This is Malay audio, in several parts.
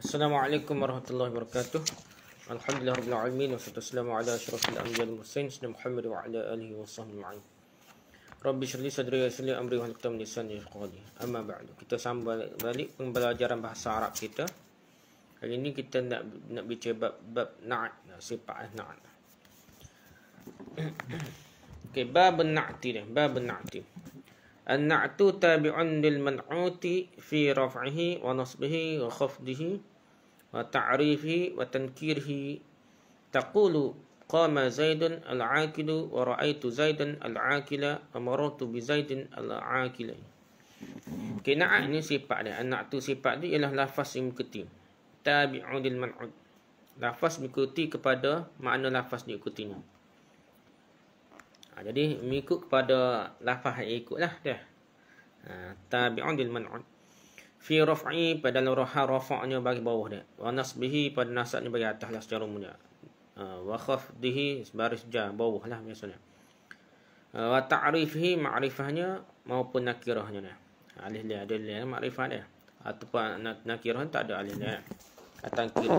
السلام عليكم ورحمة الله وبركاته الحمد لله رب العالمين والصلاة والسلام على أشرف الأنبياء والمرسلين سيدنا محمد وعلى آله وصحبه أجمعين ربي اشرح لي صدري ويسر لي أمري وهل من لساني قولي أما بعد kita sambung balik pembelajaran bahasa Arab kita kali ini kita nak nak baca bab bab na'at sifat eh, na'at okay, bab na'ati ni bab na'ati النعت تابع للمنعوت في رفعه ونصبه وخفضه وتعريفه وتنكيره تقول قام زيد العاكل ورأيت زيدا العاكل ومررت بزيد العاكل كنا okay, ini sifat dia anak tu sifat dia ialah lafaz yang mengikuti tabi'un lil man'ud lafaz mengikuti kepada makna lafaz diikutinya ha, jadi mengikut kepada lafaz yang ikutlah dia ha, tabi'un lil man'ud fi raf'i pada roha rafa'nya bagi bawah dia wa nasbihi pada nasabnya bagi atas lah secara umumnya ha, wa khafdihi baris ja bawah lah biasanya ha, wa ta'rifhi ma'rifahnya maupun nakirahnya ni ha, alih dia ada dia ma'rifah dia ataupun nakirah tak ada alih dia atas kiri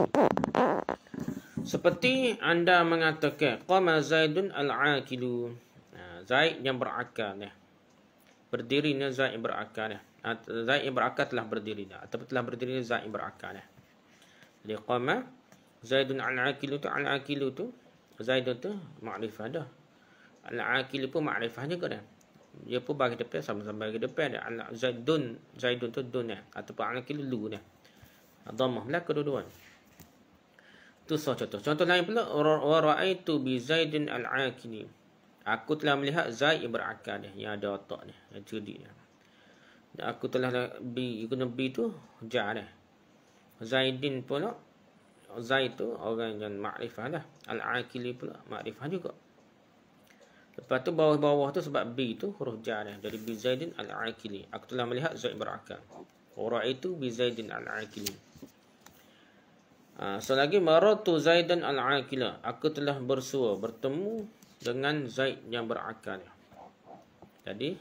seperti anda mengatakan qama zaidun al-aqilu zaid yang berakal ni berdirinya zaid berakal ni Zaid ibn Akad telah berdiri dah. Atau telah berdiri Zaid ibn Akad dah. Liqama eh? Zaidun al-Aqilu tu al-Aqilu tu Zaidun tu makrifah dah. Al-Aqilu pun makrifah juga dah. Dia pun bagi depan sama-sama bagi depan dah. Anak Zaidun Zaidun tu dun dah. Ataupun al-Aqilu lu dah. Dhammah lah kedua-duan. Tu so contoh. Contoh lain pula wa ra'aitu bi Zaidun al-Aqili. Aku telah melihat Zaid ibn Akad dah yang ada otak ni, yang cerdik dah aku telah bi guna bi tu jar dah zaidin pula zaid tu orang yang makrifah dah al-aqili pula makrifah juga lepas tu bawah-bawah tu sebab bi tu huruf jar dah jadi bi zaidin al-aqili aku telah melihat zaid berakal orang itu bi zaidin al-aqili Uh, selagi maratu Zaidan al-Aqila aku telah bersua bertemu dengan Zaid yang berakal. Jadi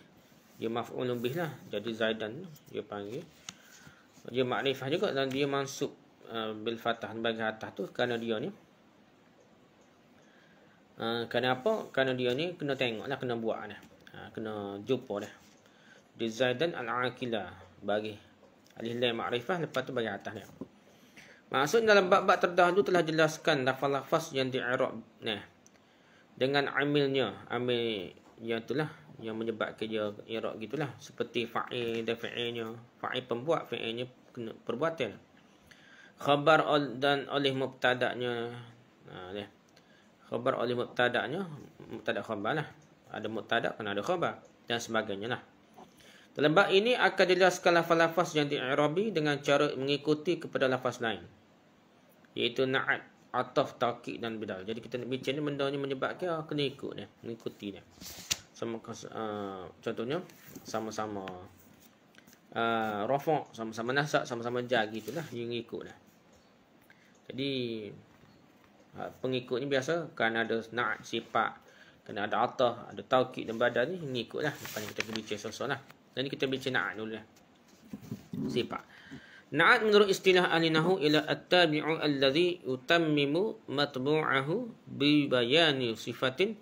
dia maf'ul lebih lah jadi zaidan dia panggil dia makrifah juga dan dia mansub uh, bil fathah bagi atas tu kerana dia ni uh, kerana apa kerana dia ni kena tengok lah kena buat lah uh, kena jumpa lah di zaidan al-aqila bagi alih lain makrifah lepas tu bagi atas ni maksud dalam bab-bab terdahulu telah jelaskan lafaz-lafaz yang di'irab ni dengan amilnya amil yang itulah yang menyebabkan dia irab gitulah seperti fa'il dan fi'ilnya fa'il pembuat fi'ilnya perbuatan khabar ol, dan oleh mubtada'nya ha khabar oleh mubtada'nya mubtada' khabarlah ada mubtada' kena ada khabar dan sebagainya lah dalam bab ini akan dijelaskan lafaz-lafaz yang di'irabi dengan cara mengikuti kepada lafaz lain iaitu na'at ataf taqid dan bidal jadi kita nak bincang ni benda ni menyebabkan ah, kena ikut ni mengikuti ni sama uh, contohnya sama-sama uh, ah, rafa' sama-sama nasak sama-sama jar gitulah yang ikutlah jadi uh, pengikut ni biasa kan ada na' sifat kan ada atah ada taukid dan badal ni yang ikutlah bukan kita bincang sosolah dan kita bincang na' dulu lah sifat Na'at menurut istilah ahli nahu ila at-tabi'u alladhi utammimu matbu'ahu bi bayani sifatin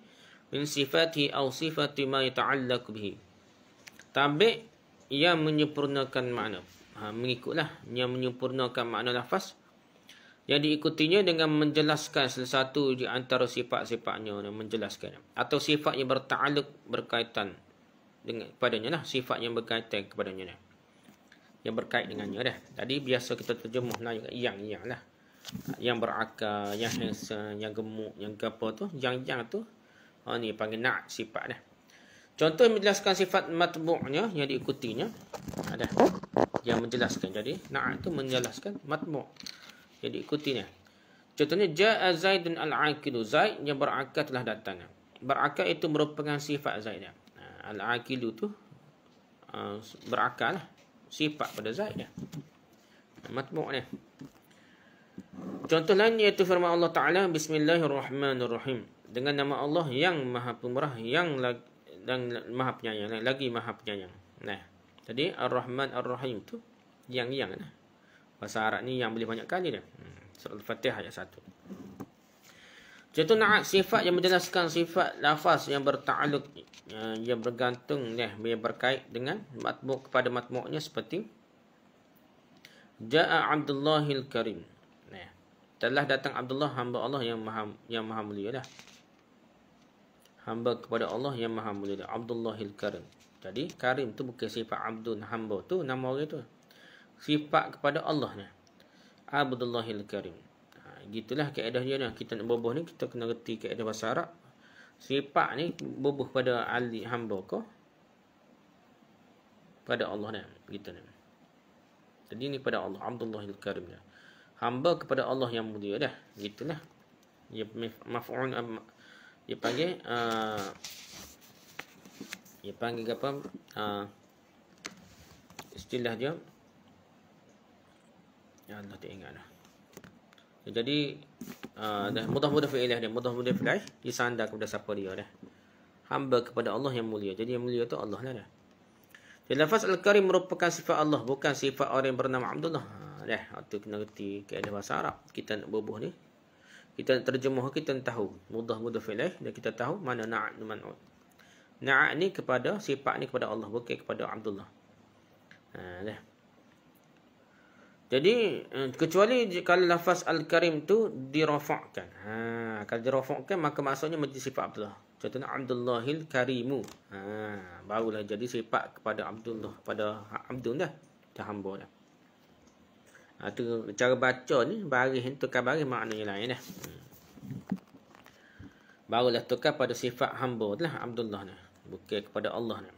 min sifatihi aw sifati ma yata'allaq bihi tabi' ia menyempurnakan makna ha mengikutlah ia menyempurnakan makna lafaz yang diikutinya dengan menjelaskan salah satu di antara sifat-sifatnya yang menjelaskan atau sifat yang berta'alluq berkaitan dengan padanya lah sifat yang berkaitan kepadanya lah yang berkait dengannya dah. Tadi biasa kita terjemuh. lah yang yang lah. Yang berakar, yang handsome, yang gemuk, yang apa tu, yang yang tu Ha ni panggil na' sifat dah. Contoh menjelaskan sifat matbu'nya yang diikutinya. Ada. Ha, yang menjelaskan. Jadi na'at itu menjelaskan matbu'. Jadi ikutinya. Contohnya ja'a Zaidun al-Aqilu Zaid yang berakal telah datang. Berakal itu merupakan sifat Zaid dah. Ha, Al-Aqilu tu ha, berakal lah. sifat pada Zaid dah. Matbu' ni. Contoh lain iaitu firman Allah Taala bismillahirrahmanirrahim dengan nama Allah yang Maha Pemurah yang dan Maha Penyayang lagi Maha Penyayang. Nah. Jadi Ar-Rahman Ar-Rahim tu yang yang nah. Bahasa Arab ni yang boleh banyak kali dah. Hmm. Surah Al-Fatihah ayat 1. Contoh na'at sifat yang menjelaskan sifat lafaz yang bertakluk eh, yang bergantung nah, yang berkait dengan matbu' kepada matbu'nya seperti Ja'a Abdullahil Karim. Nah, telah datang Abdullah hamba Allah yang maha yang maha mulia lah hamba kepada Allah yang maha mulia Abdullahil Karim jadi Karim tu bukan sifat Abdul hamba tu nama orang tu sifat kepada Allah ni Abdullahil Karim ha, gitulah kaedahnya ni kita nak berbuh ni kita kena reti kaedah bahasa Arab sifat ni berbuh pada Ali hamba ke pada Allah ni gitu ni jadi ni pada Allah Abdullahil Karim ni hamba kepada Allah yang mulia dah gitulah ya maf'un dia panggil uh, dia panggil apa uh, istilah dia ya Allah tak ingat lah jadi uh, ah, mudah mudah fi'ilah dia mudah mudah fi'ilah eh? disandar kepada siapa dia dah hamba kepada Allah yang mulia jadi yang mulia tu Allah lah dah jadi lafaz al-karim merupakan sifat Allah bukan sifat orang yang bernama Abdullah ha, dah waktu kena reti keadaan bahasa Arab kita nak bubuh ni kita terjemuh kita tahu mudah-mudah filaih eh? dan kita tahu mana na'at dan man'ud na'at ni kepada sifat ni kepada Allah bukan kepada Abdullah ha, dah. jadi eh, kecuali kalau lafaz al-karim tu dirafakkan ha, kalau dirafakkan maka maksudnya menjadi sifat Abdullah contohnya Abdullahil karimu ha, barulah jadi sifat kepada Abdullah kepada Abdullah dah hamba dah itu ha, cara baca ni baris ni tukar baris maknanya lain dah. Eh. Barulah tukar pada sifat hamba lah, Abdullah ni. Bukan kepada Allah ni.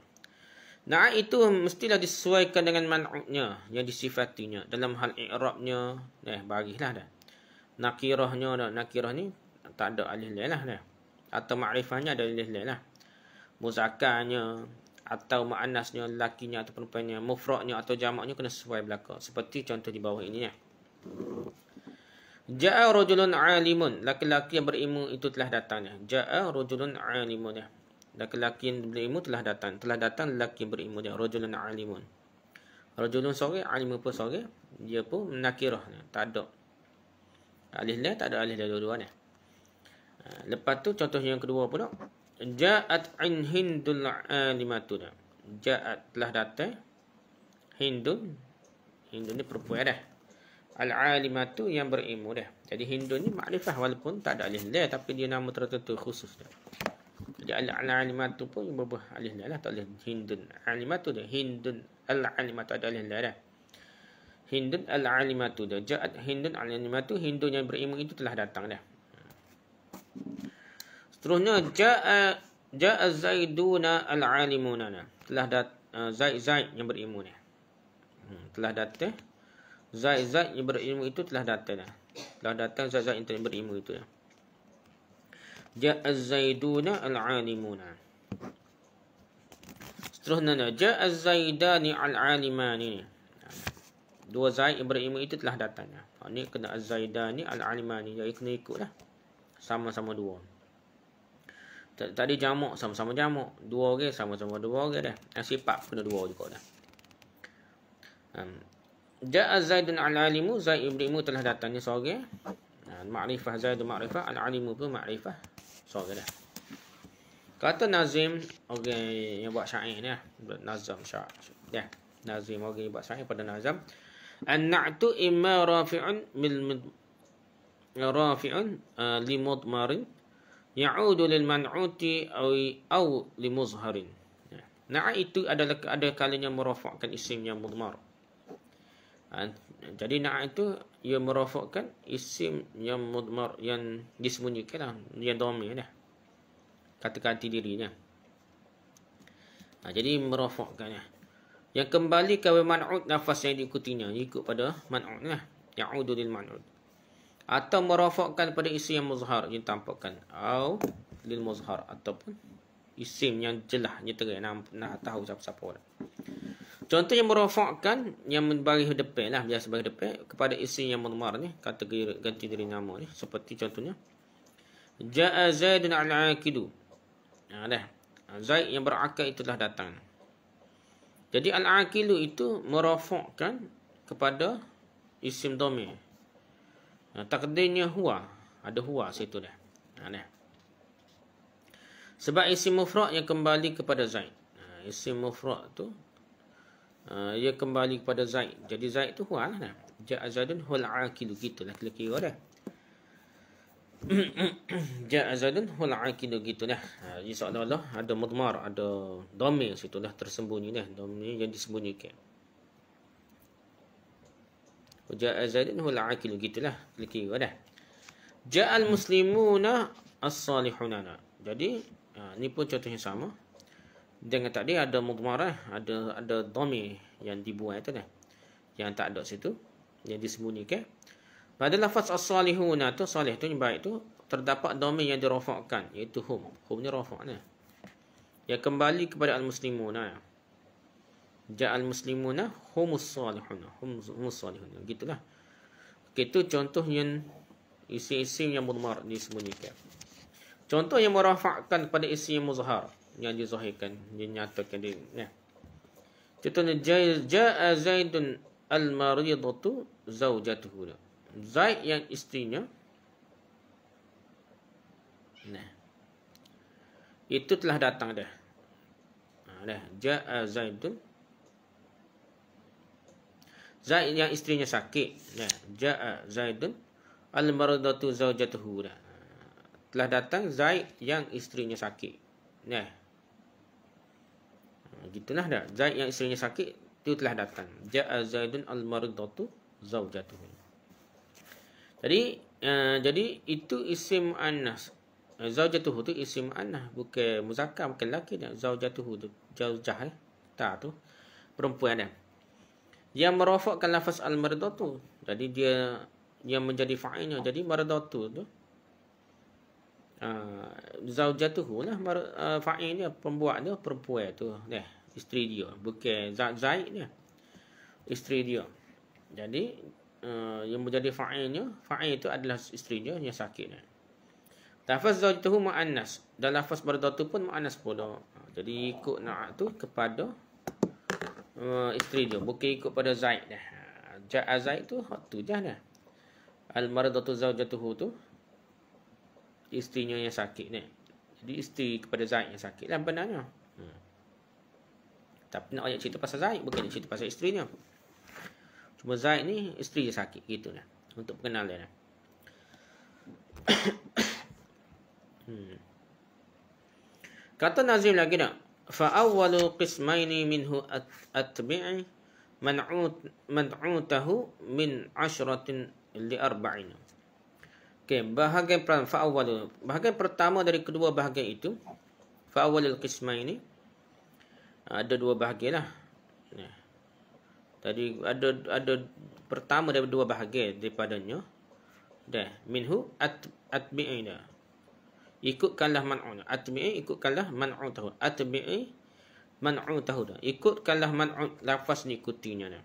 Na'at itu mestilah disesuaikan dengan man'unya yang disifatinya dalam hal i'rabnya. Eh, barislah dah. Nakirahnya, nakirah ni tak ada alih lain lah dah. Atau ma'rifahnya ada alih lain lah. Muzakarnya, atau ma'anasnya lakinya atau perempuannya mufraknya atau jamaknya kena sesuai belaka seperti contoh di bawah ini ya Ja'a rajulun alimun laki-laki yang berilmu itu telah datang ya Ja'a rajulun alimun ya laki-laki yang berilmu telah datang telah datang laki berilmu ya rajulun alimun rajulun sore alim pun sore dia pun nakirah ya. tak ada alih tak ada alih dua-duanya ha, Lepas tu contoh yang kedua pula Ja'at in hindul alimatuna. Ja'at telah datang. Hindu, Hindu ni perempuan dah. Al-alimatu yang berilmu dah. Jadi Hindu ni makrifah walaupun tak ada alih lah. Tapi dia nama tertentu khusus dah. Jadi al-alimatu pun berubah alih lah. Tak boleh Hindu. Alimatu dah Hindu. Al-alimatu ada alih lah Hindun al-alimatu dah. Ja'at hindun al-alimatu. Hindun yang berilmu itu telah datang dah. Seterusnya jaa jaa zaiduna al-alimuna. Telah dat Zaid uh, eh, Zaid yang berilmu ni. Hmm, telah datang Zaid Zaid yang berilmu itu telah datang dah. Telah datang Zaid Zaid yang berilmu itu ya. Jaa zaiduna al-alimuna. Seterusnya jaa zaidani al-alimani. Dua Zaid yang berilmu itu telah datang dah. Ha, kena zaidani al-alimani. Jadi kena ikutlah. Sama-sama dua. -sama tadi jamak sama-sama jamak dua orang okay, sama-sama dua orang okay, dah yang sifat kena dua juga dah um, Ja'a Zaidun al-Alimu Zaid ibn Imu telah datangnya seorang okay. Ma'rifah Zaidun Ma'rifah Al-Alimu pun Ma'rifah Seorang okay, dah Kata Nazim Orang yang buat syair ni lah. Nazim syair yeah. Nazim orang okay, yang buat syair pada Nazam. An-na'tu imma rafi'un Mil-mid Rafi'un uh, eh, Limud marin ya'udu lil man'uti aw aw li muzharin ya. na'a itu adalah ada kalanya merafakkan isim yang mudmar ha, jadi na'a itu ia merafakkan isim yang mudmar yang disembunyikanlah yang domi dah katakan -kata dirinya lah. ha. jadi merafakkannya lah. yang kembali ke man'ut nafas yang diikutinya ikut pada man'ut lah ya'udu lil man'ut atau merafakkan pada isim yang muzhar yang tampakkan au lil muzhar ataupun isim yang jelas yang terang nak, nak tahu siapa-siapa orang contoh yang merafakkan yang bagi depan lah biasa bagi depan kepada isim yang mudmar ni kategori ganti diri nama ni seperti contohnya jaa zaidun al-aqidu ya dah zaid yang berakal itu telah datang jadi al-aqilu itu merafakkan kepada isim dhamir takdirnya huwa ada huwa situ dah ha, sebab isi mufrad yang kembali kepada zaid ha, isim mufrad tu uh, ia kembali kepada zaid jadi zaid tu huwa lah dah ja'a zaidun gitu lah kira kira dah ja'a zaidun hul aqilu gitu dah ha, insyaallah ada mudmar ada dhamir situ dah tersembunyi lah dhamir yang disembunyikan okay. Ja'a Zaidun huwa al-aqil gitulah. Klik kiri dah. Ja'al muslimuna as-salihunana. Jadi, ha, ni pun contoh yang sama. Dengan tadi ada mudmarah, ada ada dhami yang dibuat itu dah. Yang tak ada situ, yang disembunyikan. Pada lafaz as-salihuna tu, salih tu yang baik tu, terdapat dhami yang dirafakkan iaitu hum. Hum ni rafak ni. Yang kembali kepada al-muslimuna. Ya ja'al muslimuna humus salihuna humus, salihuna gitulah okey tu contoh yang isi-isi yang mudhar disebutkan contoh yang merafakkan pada isi yang muzhar yang dizahirkan dinyatakan dia ya contohnya ja'a zaidun al-maridatu zaujatuhu zaid yang istrinya nah itu telah datang dah ha, dah ja'a zaidun Zaid yang istrinya sakit. Nah, ja'a Zaidun al-maradatu zaujatuhu. Ya. Telah datang Zaid yang istrinya sakit. Nah, Gitulah dah. Zaid yang istrinya sakit itu telah datang. Ja'a Zaidun al-maradatu zaujatuhu. Jadi, uh, jadi itu isim annas. Eh, zaujatuhu tu isim annas, bukan muzakkar, bukan lelaki dah. Zaujatuhu tu jauh jahil. Eh? tu. Perempuan dah dia merofakkan lafaz al-mardatu jadi dia yang menjadi fa'ilnya jadi mardatu tu uh, zaujatuhu lah mar, ah, fa'il dia pembuat dia perempuan tu deh isteri dia bukan zat zaid dia isteri dia jadi ah, yang menjadi fa'ilnya fa'il itu adalah isteri dia yang sakit ni lafaz zaujatuhu muannas dan lafaz mardatu pun muannas pula jadi ikut na'at tu kepada uh, isteri dia bukan ikut pada Zaid dah. Zaid ah, Zaid tu hak tu je dah. Al maradatu zaujatuhu tu isterinya yang sakit ni. Jadi isteri kepada Zaid yang sakit lah benarnya. Hmm. Tapi nak ayat cerita pasal Zaid bukan cerita pasal isteri dia. Cuma Zaid ni isteri dia sakit gitu lah. Untuk kenal dia. Lah. hmm. Kata Nazim lagi nak. فأول قسمين منه أتبع منعوت منعوته من عشرة لأربعين Okay, bahagian pertama, fa'awal. Bahagian pertama dari kedua bahagian itu, fa al-qisma ada dua bahagian lah. Tadi ada ada pertama daripada dua bahagian daripadanya. Dah, minhu at-bi'ina. at at ikutkanlah man'u atmi'i ikutkanlah man'u tahu atmi'i man'u tahu ikutkanlah man'u lafaz ni ikutinya ni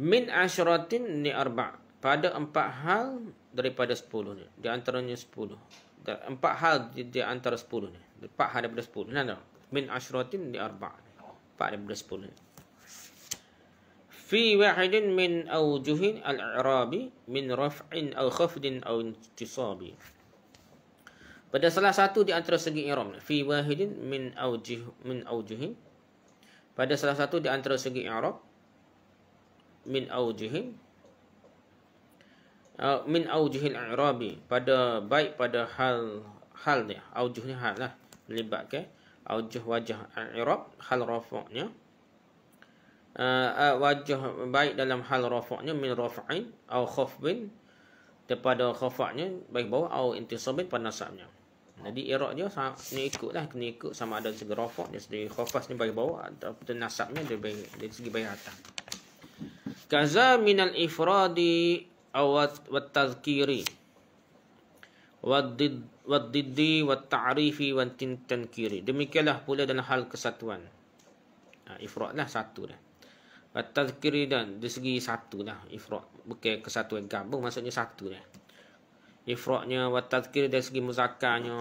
min asyratin ni arba' pada empat hal daripada sepuluh ni di antaranya sepuluh empat hal di, di antara sepuluh ni empat hal daripada sepuluh ni nah, min asyratin ni arba' empat daripada sepuluh ni fi wahidin min awjuhin al-i'rabi min raf'in aw khafdin aw intisabi pada salah satu di antara segi i'rab fi wahidin min aujih min aujihin pada salah satu di antara segi i'rab min aujihin uh, min aujihil i'rabi pada baik pada hal hal dia aujih ni hal lah melibatkan ke? aujih wajah i'rab hal rafa'nya uh, uh, wajah baik dalam hal rafa'nya min rafa'in atau khafbin daripada khafa'nya baik bawah atau intisabin pada nasabnya jadi irak dia kena ikut lah. Kena ikut sama ada segi rofok. Dia segi khofas ni bagi bawah. Atau nasabnya dia bagi, dari segi bayar atas. Kaza minal ifradi awat wa tazkiri. wa diddi wa ta'rifi wa tintan kiri. Demikianlah pula dalam hal kesatuan. Ha, ifrad lah satu lah. Wat tazkiri dan dari segi satu lah. Ifrad. Bukan kesatuan gabung maksudnya satu lah ifraknya wa tadzkir dari segi muzakkarnya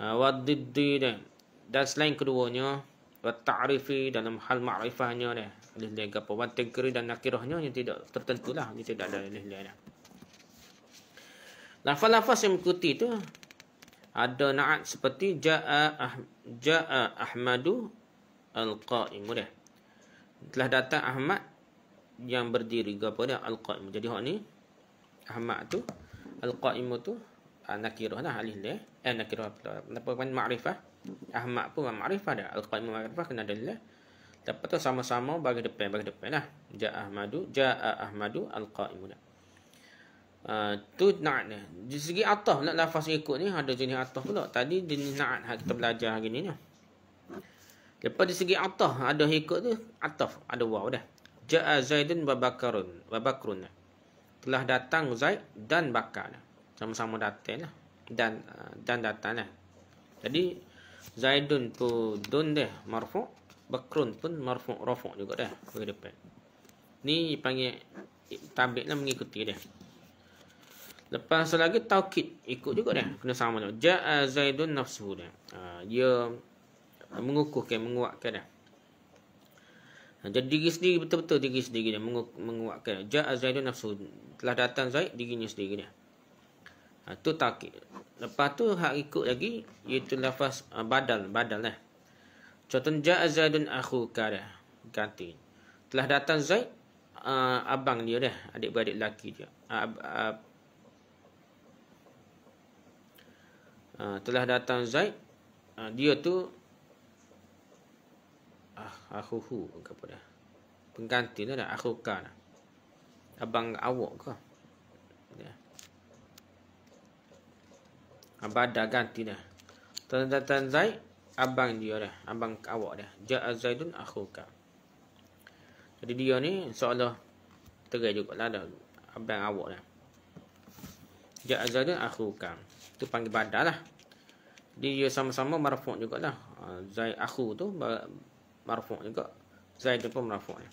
wa diddi dan selain keduanya wa ta'rifi dalam hal ma'rifahnya dia alif lam gapo wa tadzkir dan nakirahnya yang tidak tertentulah ini tidak ada alif lam lafaz-lafaz yang mengikuti itu ada na'at seperti ja'a ah, ja'a ahmadu al-qa'im telah datang Ahmad yang berdiri gapo dia al-qa'im jadi hak ni Ahmad tu Al-Qa'imu tu uh, Nakirah lah alih leh Eh Nakirah pula Kenapa kan Ma'rifah Ahmad pun Ma'rifah dah Al-Qa'imu Ma'rifah kena dalil leh Lepas tu sama-sama bagi depan Bagi depan lah Ja'a Ahmadu Ja'a Ahmadu Al-Qa'imu lah Tu na'at ni Di segi atas pula lafaz ikut ni Ada jenis atas pula Tadi jenis na'at ha, kita belajar hari ni ni Lepas di segi atas ada ikut tu Atas ada waw dah Ja'a Zaidun Babakarun Babakrun lah telah datang Zaid dan Bakar. Sama-sama datang lah. Dan uh, dan datang lah. Jadi Zaidun tu dun deh marfu' Bakrun pun marfu' rafu' juga deh. Bagi depan. Ni panggil tabik lah mengikuti deh. Lepas lagi taukid ikut juga deh, Kena sama dia. Ja'a Zaidun nafsu deh, ah, Dia mengukuhkan, menguatkan deh. Ha, jadi diri sendiri betul-betul diri sendiri dia mengu- menguatkan. Ja Zaidun nafsu telah datang Zaid dirinya sendiri dia. Ha, tu takik. Lepas tu hak ikut lagi iaitu nafas uh, ha, badal, badal lah. Eh. Contohnya ja Zaidun akhu kara ganti. Telah datang Zaid uh, ha, abang dia dah, adik-beradik lelaki dia. Uh, uh, uh, telah datang Zaid uh, dia tu ahuhu ke apa dah. Pengganti tu dah ahuka dah. Abang awak ke? Ya. Abang dah ganti dah. tuan Zaid, abang dia dah. Abang awak dah. Ja'a Zaidun ahuka. Jadi dia ni insyaAllah terai juga lah dah. Abang awak dah. Ja'a Zaidun ahuka. Tu panggil badar lah. Dia sama-sama marfuk juga lah. Ah, Zaid aku tu marfu' juga zaidun pun marfu' ya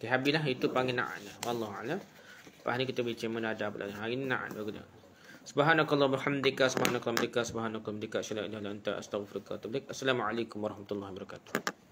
okay, habillah itu panggil na'an wallahu a'lam lepas ni kita boleh cuma ada pula hari ni na'an bagus dah subhanakallah bihamdika subhanakallah bihamdika subhanakallah bihamdika syala ilaha illa anta astaghfiruka wa atubu assalamualaikum warahmatullahi wabarakatuh